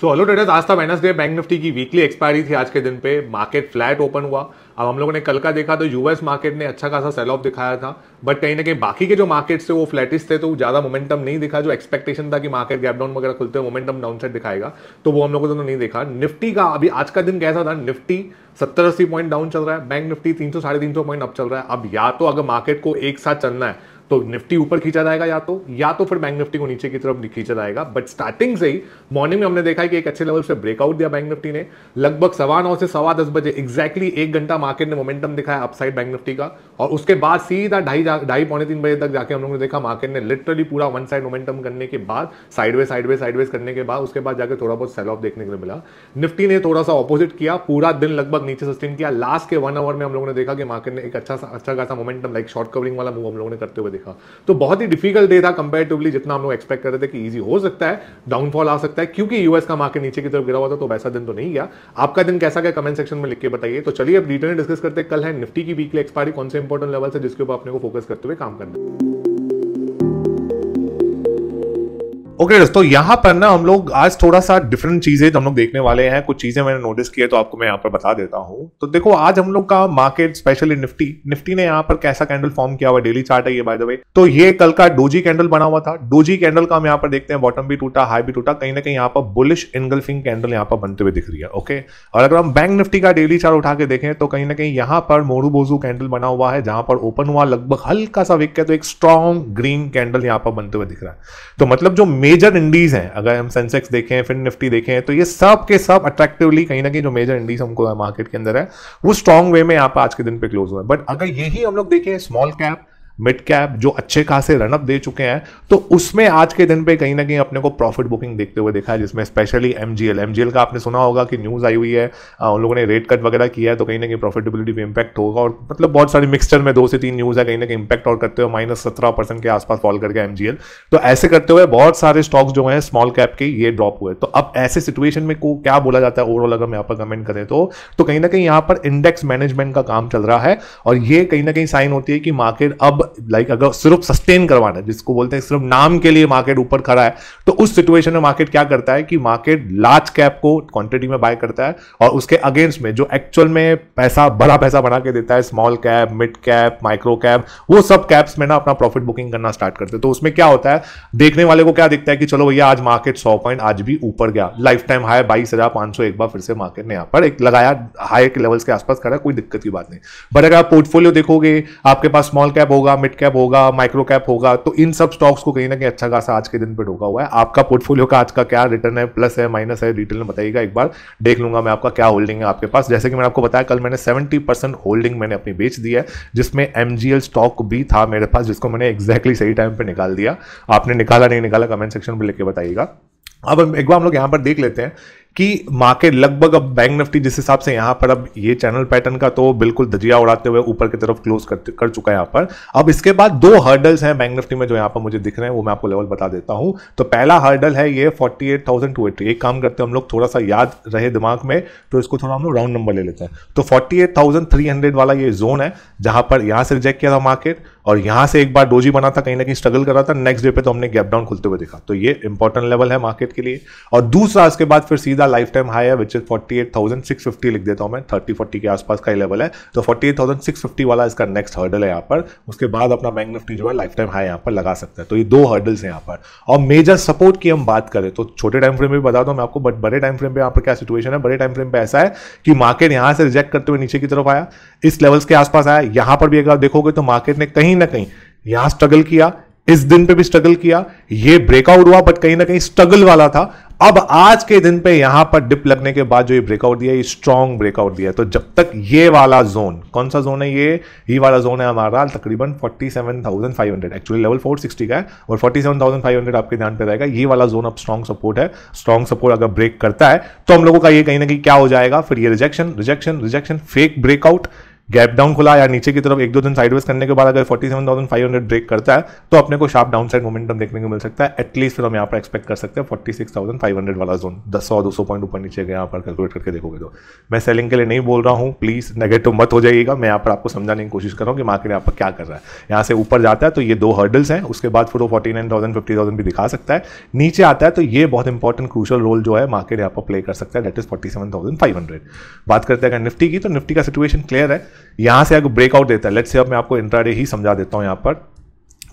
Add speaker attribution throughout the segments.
Speaker 1: so hello traders आज था Wednesday bank Nifty की वीकली एक्सपायरी थी आज के दिन पे मार्केट फ्लैट ओपन हुआ अब हम लोगों ने कल का देखा तो यूएस मार्केट ने अच्छा खासा सेल ऑफ दिखाया था बट कहीं ना कहीं बाकी के जो मार्केट्स थे वो फ्लैटिस थे तो ज़्यादा मोमेंटम नहीं दिखा जो एक्सपेक्टेशन था कि मार्केट गैप डाउन वगैरह खुलते हुए मोमेंटम डाउन साइड दिखाएगा तो वो हम लोगों ने तो नहीं देखा निफ्टी का अभी आज का दिन कैसा था निफ्टी सत्तर अस्सी पॉइंट डाउन चल रहा है बैंक निफ्टी तीन सौ साढ़े तीन सौ पॉइंट अप चल रहा है अब या तो अगर मार्केट को एक साथ चलना है तो निफ्टी ऊपर खींचा जाएगा या तो या तो फिर बैंक निफ्टी को नीचे की तरफ खींचा जाएगा बट स्टार्टिंग से ही मॉर्निंग में हमने देखा है कि एक अच्छे लेवल से ब्रेकआउट दिया बैंक निफ्टी ने लगभग सवा नौ से सवा दस बजे एक्जैक्टली एक घंटा मार्केट ने मोमेंटम दिखाया अपसाइड बैंक निफ्टी का और उसके बाद सीधा ढाई ढाई पौने तीन बजे तक जाके हम लोगों ने देखा मार्केट ने लिटरली पूरा वन साइड मोमेंटम करने के बाद साइडवे साइडवे साइडवेज करने के बाद उसके बाद जाकर थोड़ा बहुत सेल ऑफ देखने को मिला निफ्टी ने थोड़ा सा ऑपोजिट किया पूरा दिन लगभग नीचे सस्टेन किया लास्ट के वन आवर में हम लोगों ने देखा कि मार्केट ने एक अच्छा सा अच्छा खासा मोमेंटम लाइक शॉर्ट कवरिंग वाला मूव हम लोगों ने करते हुए देखा तो बहुत ही डिफिकल्ट डे था कंपेरेटिवली जितना हम लोग एक्सपेक्ट कर रहे थे कि ईजी हो सकता है डाउनफॉल आ सकता है क्योंकि यूएस का मार्केट नीचे की तरफ गिरा हुआ था तो वैसा दिन तो नहीं गया आपका दिन कैसा गया कमेंट सेक्शन में लिख के बताइए तो चलिए अब डिटेल डिस्कस करते कल है निफ्टी की वीकली एक्सपायरी कौन से इंपॉर्टेंट लेवल्स है जिसके ऊपर अपने को फोकस करते हुए काम करना है ओके okay, दोस्तों यहां पर ना हम लोग आज थोड़ा सा डिफरेंट चीजें हम लोग देखने वाले हैं कुछ चीजें मैंने नोटिस की है तो आपको मैं यहाँ पर बता देता हूं तो देखो आज हम लोग का मार्केट स्पेशली निफ्टी निफ्टी ने यहाँ पर कैसा कैंडल फॉर्म किया हुआ डेली चार्ट है ये बाय द वे तो ये कल का डोजी कैंडल बना हुआ था डोजी कैंडल का हम यहाँ पर देखते हैं बॉटम भी टूटा हाई भी टूटा कहीं ना कहीं यहाँ पर बुलिश एंगल्फिंग कैंडल यहाँ पर बनते हुए दिख रही है ओके और अगर हम बैंक निफ्टी का डेली चार्ट उठा के देखें तो कहीं ना कहीं यहाँ पर मोरू बोजू कैंडल बना हुआ है जहां पर ओपन हुआ लगभग हल्का सा विक है तो एक स्ट्रॉन्ग ग्रीन कैंडल यहाँ पर बनते हुए दिख रहा है तो मतलब जो मेजर इंडीज हैं अगर हम सेंसेक्स देखें फिर निफ्टी देखें तो ये सब के सब अट्रैक्टिवली कहीं ना कहीं जो मेजर इंडीज हमको मार्केट के अंदर है वो स्ट्रॉन्ग वे में यहाँ पर आज के दिन पे क्लोज हुआ है बट अगर यही हम लोग देखें स्मॉल कैप मिड कैप जो अच्छे खासे रनअप दे चुके हैं तो उसमें आज के दिन पे कहीं ना कहीं अपने को प्रॉफिट बुकिंग देखते हुए देखा है जिसमें स्पेशली एम जी का आपने सुना होगा कि न्यूज़ आई हुई है उन लोगों ने रेट कट वगैरह किया है तो कहीं ना कहीं प्रॉफिटेबिलिटी भी इम्पैक्ट होगा और मतलब बहुत सारे मिक्सचर में दो से तीन न्यूज़ है कहीं ना कहीं इम्पैक्ट और करते हुए माइनस सत्रह परसेंट के आसपास फॉल करके एम तो ऐसे करते हुए बहुत सारे स्टॉक्स जो हैं स्मॉल कैप के ये ड्रॉप हुए तो अब ऐसे सिचुएशन में को क्या बोला जाता है ओवरऑल अगर हम यहाँ पर कमेंट करें तो, तो कहीं ना कहीं यहाँ पर इंडेक्स मैनेजमेंट का काम चल रहा है और ये कहीं ना कहीं साइन होती है कि मार्केट अब लाइक अगर सिर्फ सस्टेन करवाना है जिसको बोलते हैं सिर्फ नाम के लिए मार्केट ऊपर खड़ा है तो उस सिचुएशन में मार्केट क्या करता है कि मार्केट लार्ज कैप को क्वांटिटी में बाय करता है और उसके अगेंस्ट में जो एक्चुअल में पैसा बड़ा पैसा बना के देता है small cap mid cap micro cap वो सब कैप्स में ना अपना प्रॉफिट बुकिंग करना स्टार्ट करते हैं तो उसमें क्या होता है देखने वाले को क्या दिखता है कि चलो भैया आज मार्केट सौ पॉइंट आज भी ऊपर गया लाइफ टाइम हाई बाईस हजार पांच सौ एक बार फिर से मार्केट ने यहाँ पर एक लगाया हाई लेवल्स के आसपास खड़ा कोई दिक्कत की बात नहीं बट अगर आप पोर्टफोलियो देखोगे आपके पास स्मॉल कैप होगा मिड कैप होगा माइक्रो कैप होगा तो इन सब स्टॉक्स को कहीं ना कहीं अच्छा खासा आज के दिन पे ढोका हुआ है आपका पोर्टफोलियो का आज का क्या रिटर्न है प्लस है माइनस है डिटेल में बताइएगा एक बार देख लूंगा मैं आपका क्या होल्डिंग है आपके पास जैसे कि मैंने आपको बताया कल मैंने सेवेंटी होल्डिंग मैंने अपनी बेच दी है जिसमें एम स्टॉक भी था मेरे पास जिसको मैंने एक्जैक्टली सही टाइम पर निकाल दिया आपने निकाला नहीं निकाला कमेंट सेक्शन में लिख बताइएगा अब एक बार हम लोग यहाँ पर देख लेते हैं कि मार्केट लगभग अब बैंक निफ्टी जिस हिसाब से यहां पर अब ये चैनल पैटर्न का तो बिल्कुल दजिया उड़ाते हुए ऊपर की तरफ क्लोज कर, कर चुका है यहां पर अब इसके बाद दो हर्डल्स हैं बैंक निफ्टी में जो यहां पर मुझे दिख रहे हैं वो मैं आपको लेवल बता देता हूं तो पहला हर्डल है ये forty eight thousand two eighty एक काम करते हैं हम लोग थोड़ा सा याद रहे दिमाग में तो इसको थोड़ा हम लोग राउंड नंबर ले लेते हैं तो forty eight thousand three hundred वाला ये जोन है जहां पर यहां से रिजेक्ट किया था मार्केट और यहां से एक बार डोजी बना था कहीं ना कहीं स्ट्रगल कर रहा था नेक्स्ट डे पे तो हमने गैप डाउन खुलते हुए देखा तो ये इंपॉर्टेंट लेवल है मार्केट के लिए और दूसरा इसके बाद फिर सीधा का लाइफ टाइम हाई है which is forty eight thousand six fifty लिख देता हूँ मैं थर्टी फोर्टी के आसपास का ही लेवल है तो forty eight thousand six fifty वाला इसका नेक्स्ट हर्डल है यहाँ पर उसके बाद अपना बैंक निफ्टी जो है लाइफ टाइम हाई यहाँ पर लगा सकता है तो ये दो हर्डल्स हैं यहाँ पर और मेजर सपोर्ट की हम बात करें तो छोटे टाइम फ्रेम में बता दो मैं आपको बट बड़े टाइम फ्रेम पे यहाँ पर क्या सिचुएशन है बड़े टाइम फ्रेम पे ऐसा है कि मार्केट यहाँ से रिजेक्ट करते हुए नीचे की तरफ आया इस लेवल्स के आसपास आया यहाँ पर भी अगर आप देखोगे तो मार्केट ने कहीं ना कहीं यहाँ स्ट्रगल किया इस दिन पे भी स्ट्रगल किया ये ब्रेकआउट हुआ बट कहीं ना कहीं स्ट्रगल वाला था अब आज के दिन पे यहां पर डिप लगने के बाद जो ये ब्रेकआउट दिया ये स्ट्रॉन्ग ब्रेकआउट दिया तो जब तक ये वाला जोन कौन सा जोन है ये ये वाला जोन है हमारा तकरीबन 47,500 एक्चुअली लेवल 460 का है और 47,500 आपके ध्यान पे रहेगा ये वाला जोन अब स्ट्रॉन्ग सपोर्ट है स्ट्रॉन्ग सपोर्ट अगर ब्रेक करता है तो हम लोगों का ये कहीं ना कहीं क्या हो जाएगा फिर ये rejection rejection rejection fake breakout gap down खुला या नीचे की तरफ एक दो दिन साइडवेज करने के बाद अगर 47,500 ब्रेक करता है तो अपने को शार्प डाउन साइड मोमेंटम देखने को मिल सकता है एटलीस्ट फिर हम यहाँ पर एक्सपेक्ट कर सकते हैं 46,500 वाला जोन दस सौ दो सौ पॉइंट ऊपर नीचे यहाँ पर कैलकुलेट करके देखोगे तो मैं सेलिंग के लिए नहीं बोल रहा हूँ प्लीज़ नेगेटिव मत हो जाइएगा मैं यहाँ पर आपको समझाने की कोशिश कर रहा हूँ कि मार्केट यहाँ पर क्या कर रहा है यहाँ से ऊपर जाता है तो ये दो हर्डल्स हैं उसके बाद फिर वो forty nine thousand fifty thousand भी दिखा सकता है नीचे आता है तो ये बहुत इंपॉर्टेंट क्रूशल रोल जो है मार्केट यहाँ पर प्ले कर सकता है that is forty seven thousand five hundred बात करते हैं अगर निफ्टी की तो निफ्टी का सिचुएशन क्लियर है यहां से अगर ब्रेकआउट देता है लेट्स से अब मैं आपको इंट्राडे ही समझा देता हूं यहां पर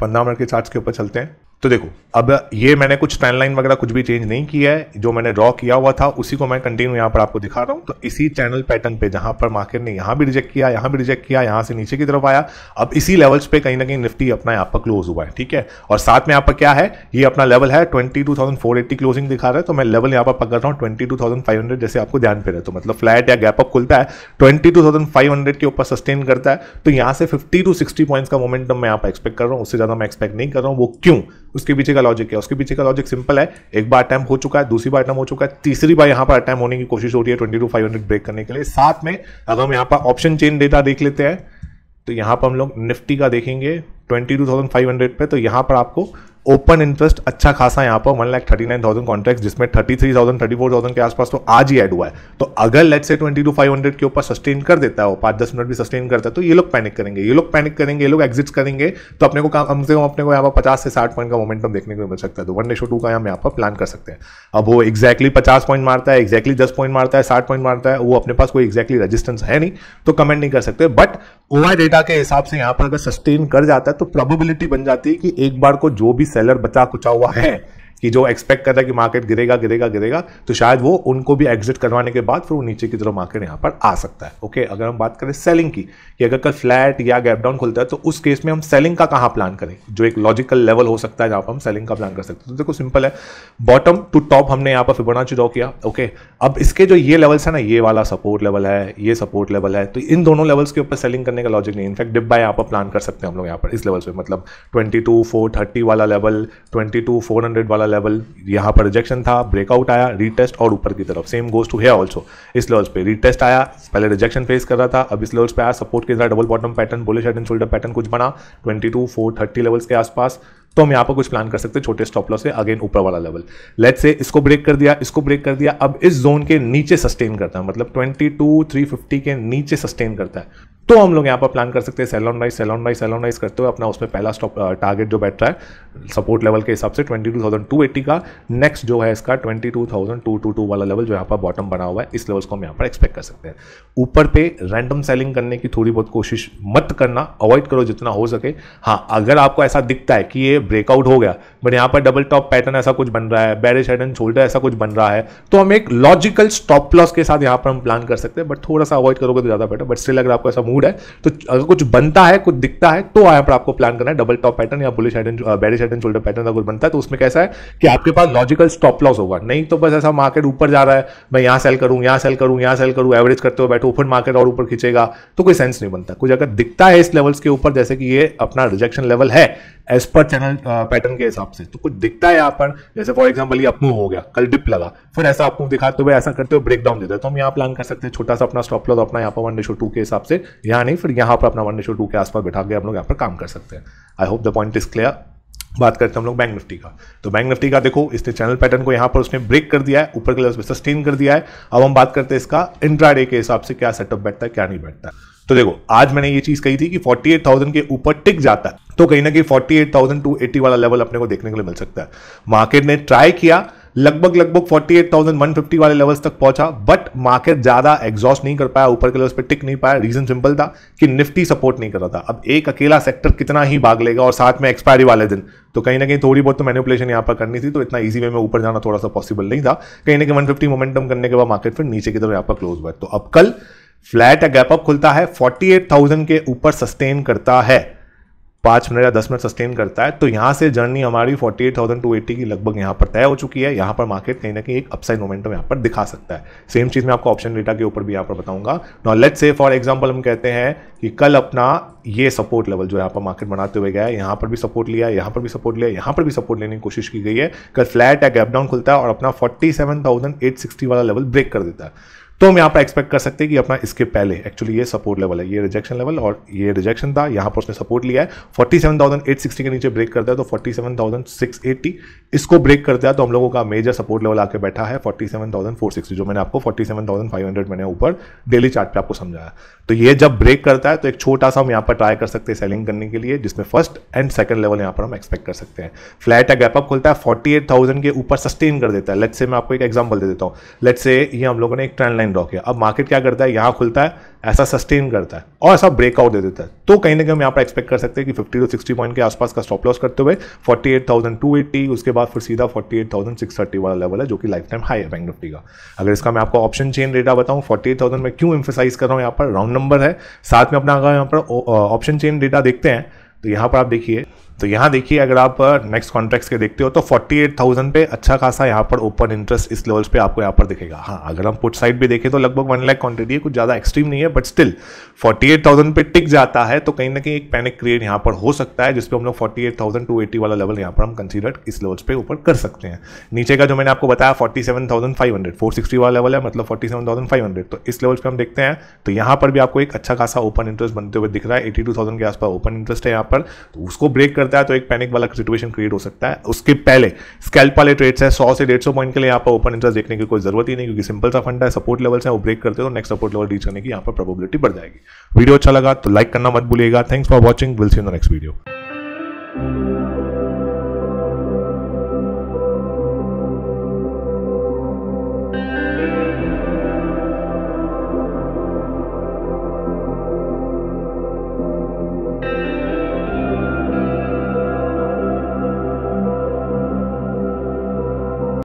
Speaker 1: पंद्रह मिनट के चार्ज के ऊपर चलते हैं तो देखो अब ये मैंने कुछ ट्रेंड लाइन वगैरह कुछ भी चेंज नहीं किया है जो मैंने ड्रॉ किया हुआ था उसी को मैं कंटिन्यू यहां पर आपको दिखा रहा हूं तो इसी चैनल पैटर्न पे जहां पर मार्केट ने यहां भी रिजेक्ट किया यहां भी रिजेक्ट किया यहां से नीचे की तरफ आया अब इसी लेवल्स पे कहीं ना कहीं निफ्टी अपना यहाँ पर क्लोज हुआ है ठीक है और साथ में यहाँ पर क्या है ये अपना लेवल है ट्वेंटी क्लोजिंग दिखा रहा है तो मैं लेवल यहाँ पर पकड़ रहा हूँ ट्वेंटी जैसे आपको ध्यान पे रहे तो मतलब फ्लैट या गैप अप खुलता है ट्वेंटी के ऊपर सस्टेन करता है तो यहाँ से फिफ्टी टू सिक्सटी पॉइंट का मोमेंटम मैं यहाँ पर एक्सपेक्ट कर रहा हूँ उससे ज़्यादा मैं एक्सपेक्ट नहीं कर रहा हूँ वो क्यों उसके पीछे का लॉजिक क्या उसके पीछे का लॉजिक सिंपल है एक बार अटैम्प हो चुका है दूसरी बार अटैम्प हो चुका है तीसरी बार यहाँ पर अटैम्प होने की कोशिश हो रही है twenty two five hundred break करने के लिए साथ में अगर हम यहाँ पर ऑप्शन चेन डेटा देख लेते हैं तो यहाँ पर हम लोग निफ्टी का देखेंगे twenty two thousand five hundred पर तो यहाँ पर आपको ओपन इंटरेस्ट अच्छा खासा यहाँ पर one lakh thirty nine thousand contract जिसमें thirty three thousand thirty four thousand के आसपास तो आज ही ऐड हुआ है तो अगर लेट से ट्वेंटी टू फाइव हंड्रेड के ऊपर सस्टेन कर देता है वो पाँच दस मिनट भी सस्टेन करता है तो ये लोग पैनिक करेंगे ये लोग पैनिक करेंगे ये लोग एग्जिट करेंगे तो अपने को कम से कम अपने को यहाँ पर पचास से साठ पॉइंट का मोमेंटम देखने को मिल सकता है तो वन रेशो टू का हम यहाँ पर प्लान कर सकते हैं अब वो एक्जैक्टली पचास पॉइंट मारता है एक्जैक्टली दस पॉइंट मारता है साठ पॉइंट मारता है वो अपने पास कोई एक्जैक्टली रजिस्टेंस है नहीं तो कमेंट नहीं कर सकते बट ओवर डेटा के हिसाब से यहाँ पर अगर सस्टेन कर जाता है तो प्रोबेबिलिटी बन जाती है कि एक बार को जो भी सेलर बचा कुचा हुआ है कि जो एक्सपेक्ट कर रहा है कि मार्केट गिरेगा गिरेगा गिरेगा तो शायद वो उनको भी एग्जिट करवाने के बाद फिर वो नीचे की तरफ मार्केट यहाँ पर आ सकता है ओके अगर हम बात करें सेलिंग की कि अगर कल फ्लैट या गैप डाउन खुलता है तो उस केस में हम सेलिंग का कहाँ प्लान करें जो एक लॉजिकल लेवल हो सकता है जहाँ पर हम सेलिंग का प्लान कर सकते हैं तो देखो सिंपल है बॉटम टू टॉप हमने यहाँ पर बना चुनाव किया ओके अब इसके जो ये लेवल्स है ना ये वाला सपोर्ट लेवल है ये सपोर्ट लेवल है तो इन दोनों लेवल्स के ऊपर सेलिंग करने का लॉजिक नहीं इनफैक्ट डिब्बा यहाँ पर प्लान कर सकते हैं हम लोग यहाँ पर इस लेवल पर मतलब ट्वेंटी टू फोर थर्टी वाला level twenty two four hundred वाला वाला लेवल यहाँ पर रिजेक्शन था ब्रेकआउट आया रीटेस्ट और ऊपर की तरफ same goes to here also इस लेवल्स पे रीटेस्ट आया पहले रिजेक्शन फेस कर रहा था अब इस लेवल्स पे आया सपोर्ट के साथ डबल बॉटम पैटर्न बोले शर्ट एंड शोल्डर पैटर्न कुछ बना twenty two four thirty levels के आसपास तो हम यहाँ पर कुछ प्लान कर सकते छोटे स्टॉप लॉस से अगेन ऊपर वाला लेवल लेट से इसको ब्रेक कर दिया इसको ब्रेक कर दिया अब इस जोन के नीचे सस्टेन करता है मतलब ट्वेंटी टू थ्री फिफ्टी के नीचे सस्टेन करता है तो हम लोग यहाँ पर प्लान कर सकते हैं sell on rise sell on rise sell on करते हुए अपना उसमें पहला स्टॉप टारगेट जो बैठ रहा है सपोर्ट लेवल के हिसाब से 22,280 का नेक्स्ट जो है इसका टू वाला लेवल जो यहाँ पर बॉटम बना हुआ है इस लेवल्स को हम यहाँ पर एक्सपेक्ट कर सकते हैं ऊपर पे रैंडम सेलिंग करने की थोड़ी बहुत कोशिश मत करना अवॉइड करो जितना हो सके हाँ अगर आपको ऐसा दिखता है कि ये ब्रेकआउट हो गया बट यहाँ पर डबल टॉप पैटर्न ऐसा कुछ बन रहा है बैरिश हेड एंड शोल्डर ऐसा कुछ बन रहा है तो हम एक लॉजिकल स्टॉप लॉस के साथ यहाँ पर हम प्लान कर सकते हैं बट थोड़ा सा अवॉइड करोगे तो ज़्यादा बेटर बट स्टिल अगर आपको ऐसा मूव मूड है तो अगर कुछ बनता है कुछ दिखता है तो यहाँ पर आपको प्लान करना है डबल टॉप पैटर्न या bullish head and bearish head and shoulder pattern अगर बनता है तो उसमें कैसा है कि आपके पास लॉजिकल स्टॉप लॉस होगा नहीं तो बस ऐसा मार्केट ऊपर जा रहा है मैं यहाँ सेल करूँ यहाँ सेल करूँ यहाँ सेल करूँ एवरेज करते हुए बैठो ओपन मार्केट और ऊपर खींचेगा तो कोई सेंस नहीं बनता कुछ अगर दिखता है इस लेवल्स के ऊपर जैसे कि ये अपना रिजेक्शन लेवल है एज पर चैनल पैटर्न के हिसाब से तो कुछ दिखता है यहाँ पर जैसे फॉर एग्जाम्पल ये अपमूव हो गया कल डिप लगा फिर ऐसा अपमूव दिखा तो भाई ऐसा करते हुए ब्रेक डाउन देता है तो हम यहाँ प्लान कर सकते हैं छोटा सा अपना स्टॉप लॉस अपना यहाँ पर वन डेशो टू के हिसाब से यहाँ नहीं फिर यहाँ पर अपना वन डेशो टू के आसपास बैठा के हम लोग यहाँ पर काम कर सकते हैं I hope the point is clear बात करते हैं हम लोग बैंक निफ्टी का तो बैंक निफ्टी का देखो इसने चैनल पैटर्न को यहाँ पर उसने ब्रेक कर दिया है ऊपर के लेवल पे सस्टेन कर दिया है अब हम बात करते हैं इसका इंट्राडे के हिसाब से क्या सेटअप बैठता है क्या नहीं बैठता है तो देखो आज मैंने ये चीज कही थी कि 48,000 के ऊपर टिक जाता है तो कहीं ना कहीं एट्टी वाला लेवल अपने को देखने के लिए मिल सकता है मार्केट ने ट्राई किया लगभग लगभग 48,150 वाले लेवल्स तक पहुंचा बट मार्केट ज्यादा एग्जॉस्ट नहीं कर पाया ऊपर के लेवल्स पे टिक नहीं पाया रीजन सिंपल था कि निफ्टी सपोर्ट नहीं कर रहा था अब एक अकेला सेक्टर कितना ही भाग लेगा और साथ में एक्सपायरी वाले दिन तो कहीं ना कहीं थोड़ी बहुत तो मैनिपुलेशन यहाँ पर करनी थी तो इतना ईजी वे में ऊपर जाना थोड़ा सा पॉसिबल नहीं था कहीं ना कहीं वन मोमेंटम करने के बाद मार्केट फिर नीचे की तरफ यहाँ पर क्लोज हुआ तो अब कल फ्लैट या गैप अप खुलता है 48,000 के ऊपर सस्टेन करता है पांच मिनट या दस मिनट सस्टेन करता है तो यहां से जर्नी हमारी 48,280 की लगभग यहां पर तय हो चुकी है यहां पर मार्केट कहीं ना कहीं एक अपसाइड मोमेंटम यहां पर दिखा सकता है सेम चीज़ मैं आपको ऑप्शन डेटा के ऊपर भी यहाँ पर बताऊंगा नॉ लेट से फॉर एग्जाम्पल हम कहते हैं कि कल अपना ये सपोर्ट लेवल जो यहाँ पर मार्केट बनाते हुए गया है यहाँ पर भी सपोर्ट लिया यहाँ पर भी सपोर्ट लिया यहाँ पर भी सपोर्ट लेने की कोशिश की गई है कल फ्लैट या गैप डाउन खुलता है और अपना 47,860 वाला लेवल ब्रेक कर देता है तो हम यहाँ पर एक्सपेक्ट कर सकते हैं कि अपना इसके पहले एक्चुअली ये सपोर्ट लेवल है ये रिजेक्शन लेवल और ये रिजेक्शन था यहाँ पर उसने सपोर्ट लिया है 47,860 के नीचे ब्रेक करता है तो 47,680 इसको ब्रेक कर दिया तो हम लोगों का मेजर सपोर्ट लेवल आके बैठा है 47,460 जो मैंने आपको 47,500 मैंने ऊपर डेली चार्ट पे आपको समझाया तो ये जब ब्रेक करता है तो एक छोटा सा हम यहाँ पर ट्राई कर सकते हैं सेलिंग करने के लिए जिसमें फर्स्ट एंड सेकंड लेवल यहाँ पर हम एक्सपेक्ट कर सकते हैं फ्लैट या गैपअप खुलता है फोर्टी के ऊपर सस्टेन कर देता है लेट से मैं आपको एक एग्जाम्पल दे देता हूँ लेट से ये हम लोगों ने एक ट्रेंड लाइन ड्रॉ किया अब मार्केट क्या करता है यहाँ खुलता है ऐसा सस्टेन करता है और ऐसा ब्रेकआउट दे देता है तो कहीं ना कहीं हम यहाँ पर एक्सपेक्ट कर सकते हैं कि 50 टू 60 पॉइंट के आसपास का स्टॉप लॉस करते हुए 48,280 उसके बाद फिर सीधा 48,630 वाला लेवल है जो कि लाइफ टाइम हाई है बैंक निफ्टी का अगर इसका मैं आपको ऑप्शन चेन डेटा बताऊँ 48,000 मैं क्यों एम्फोसाइज कर रहा हूँ यहाँ पर राउंड नंबर है साथ में अपना अगर यहाँ पर ऑप्शन चेन डेटा देखते हैं तो यहाँ पर आप देखिए तो यहाँ देखिए अगर आप नेक्स्ट कॉन्ट्रैक्ट्स के देखते हो तो 48,000 पे अच्छा खासा यहाँ पर ओपन इंटरेस्ट इस लेवल्स पे आपको यहाँ पर दिखेगा हाँ अगर हम पुट साइड भी देखें तो लगभग वन लाख क्वांटिटी है कुछ ज़्यादा एक्सट्रीम नहीं है बट स्टिल 48,000 पे टिक जाता है तो कहीं ना कहीं एक पैनिक क्रिएट यहाँ पर हो सकता है जिसपे हम लोग फोर्टी वाला लेवल यहाँ पर हम कंसिडर इस लेवल्स पे ऊपर कर सकते हैं नीचे का जो मैंने आपको बताया फोर्टी सेवन वाला लेवल है मतलब फोर्टी तो इस लेवल्स पर हम देखते हैं तो यहाँ पर भी आपको एक अच्छा खासा ओपन इंटरेस्ट बनते हुए दिख रहा है एटी के आसपास ओपन इंटरेस्ट है यहाँ पर तो उसको ब्रेक कर करता है तो एक पैनिक वाला सिचुएशन क्रिएट हो सकता है उसके पहले स्कैल्प वाले ट्रेड्स हैं सौ से डेढ़ सौ पॉइंट के लिए यहाँ पर ओपन इंटरेस्ट देखने की कोई जरूरत ही नहीं क्योंकि सिंपल सा फंड है सपोर्ट लेवल हैं वो ब्रेक करते हो नेक्स्ट सपोर्ट लेवल रीच करने की यहाँ पर प्रोबेबिलिटी बढ़ जाएगी वीडियो अच्छा लगा तो लाइक करना मत भूलिएगा thanks for watching will see in the next video